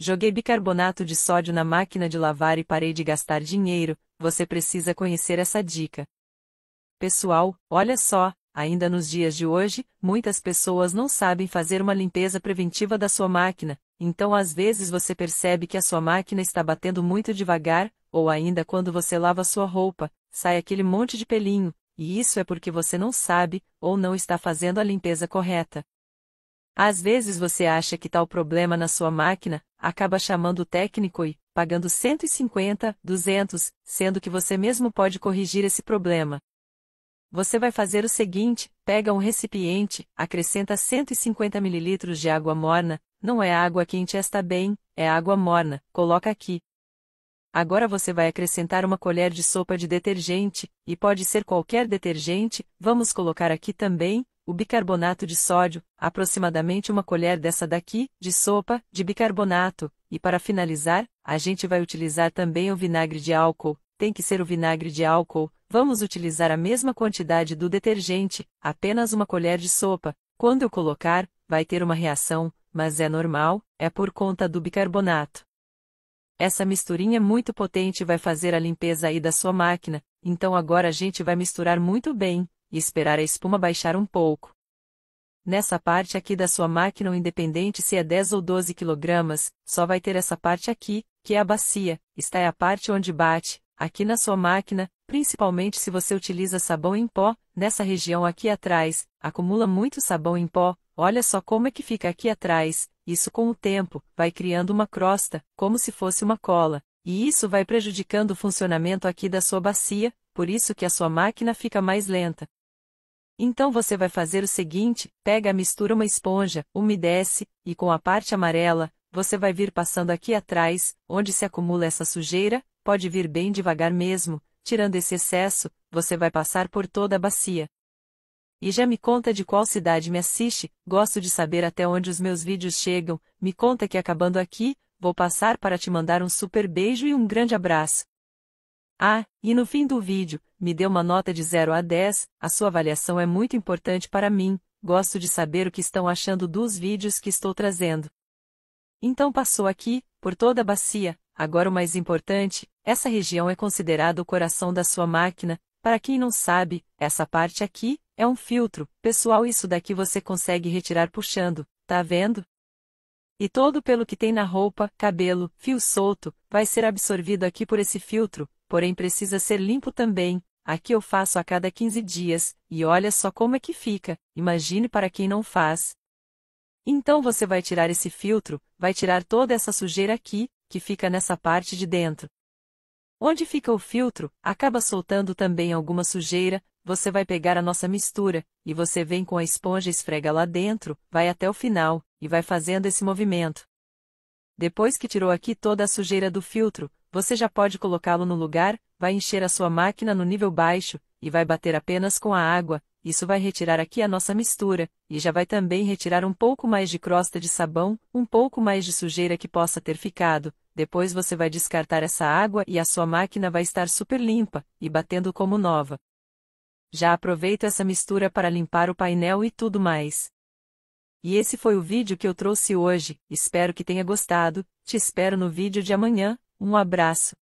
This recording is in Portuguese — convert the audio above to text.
Joguei bicarbonato de sódio na máquina de lavar e parei de gastar dinheiro, você precisa conhecer essa dica. Pessoal, olha só, ainda nos dias de hoje, muitas pessoas não sabem fazer uma limpeza preventiva da sua máquina, então às vezes você percebe que a sua máquina está batendo muito devagar, ou ainda quando você lava sua roupa, sai aquele monte de pelinho, e isso é porque você não sabe, ou não está fazendo a limpeza correta. Às vezes você acha que tal problema na sua máquina, acaba chamando o técnico e, pagando 150, 200, sendo que você mesmo pode corrigir esse problema. Você vai fazer o seguinte: pega um recipiente, acrescenta 150 ml de água morna, não é água quente, está bem, é água morna, coloca aqui. Agora você vai acrescentar uma colher de sopa de detergente, e pode ser qualquer detergente, vamos colocar aqui também, o bicarbonato de sódio, aproximadamente uma colher dessa daqui, de sopa, de bicarbonato, e para finalizar, a gente vai utilizar também o vinagre de álcool, tem que ser o vinagre de álcool, vamos utilizar a mesma quantidade do detergente, apenas uma colher de sopa, quando eu colocar, vai ter uma reação, mas é normal, é por conta do bicarbonato. Essa misturinha muito potente vai fazer a limpeza aí da sua máquina, então agora a gente vai misturar muito bem, e esperar a espuma baixar um pouco. Nessa parte aqui da sua máquina, independente se é 10 ou 12 kg, só vai ter essa parte aqui, que é a bacia, Está é a parte onde bate, aqui na sua máquina, principalmente se você utiliza sabão em pó, nessa região aqui atrás, acumula muito sabão em pó, olha só como é que fica aqui atrás, isso com o tempo, vai criando uma crosta, como se fosse uma cola, e isso vai prejudicando o funcionamento aqui da sua bacia, por isso que a sua máquina fica mais lenta. Então você vai fazer o seguinte, pega a mistura uma esponja, umedece, e com a parte amarela, você vai vir passando aqui atrás, onde se acumula essa sujeira, pode vir bem devagar mesmo, tirando esse excesso, você vai passar por toda a bacia. E já me conta de qual cidade me assiste, gosto de saber até onde os meus vídeos chegam, me conta que acabando aqui, vou passar para te mandar um super beijo e um grande abraço. Ah, e no fim do vídeo, me dê uma nota de 0 a 10, a sua avaliação é muito importante para mim, gosto de saber o que estão achando dos vídeos que estou trazendo. Então passou aqui, por toda a bacia, agora o mais importante, essa região é considerada o coração da sua máquina, para quem não sabe, essa parte aqui, é um filtro, pessoal isso daqui você consegue retirar puxando, tá vendo? E todo pelo que tem na roupa, cabelo, fio solto, vai ser absorvido aqui por esse filtro, porém precisa ser limpo também. Aqui eu faço a cada 15 dias, e olha só como é que fica, imagine para quem não faz. Então você vai tirar esse filtro, vai tirar toda essa sujeira aqui, que fica nessa parte de dentro. Onde fica o filtro, acaba soltando também alguma sujeira, você vai pegar a nossa mistura, e você vem com a esponja esfrega lá dentro, vai até o final, e vai fazendo esse movimento. Depois que tirou aqui toda a sujeira do filtro, você já pode colocá-lo no lugar, vai encher a sua máquina no nível baixo, e vai bater apenas com a água, isso vai retirar aqui a nossa mistura, e já vai também retirar um pouco mais de crosta de sabão, um pouco mais de sujeira que possa ter ficado, depois você vai descartar essa água e a sua máquina vai estar super limpa, e batendo como nova. Já aproveito essa mistura para limpar o painel e tudo mais. E esse foi o vídeo que eu trouxe hoje, espero que tenha gostado, te espero no vídeo de amanhã, um abraço.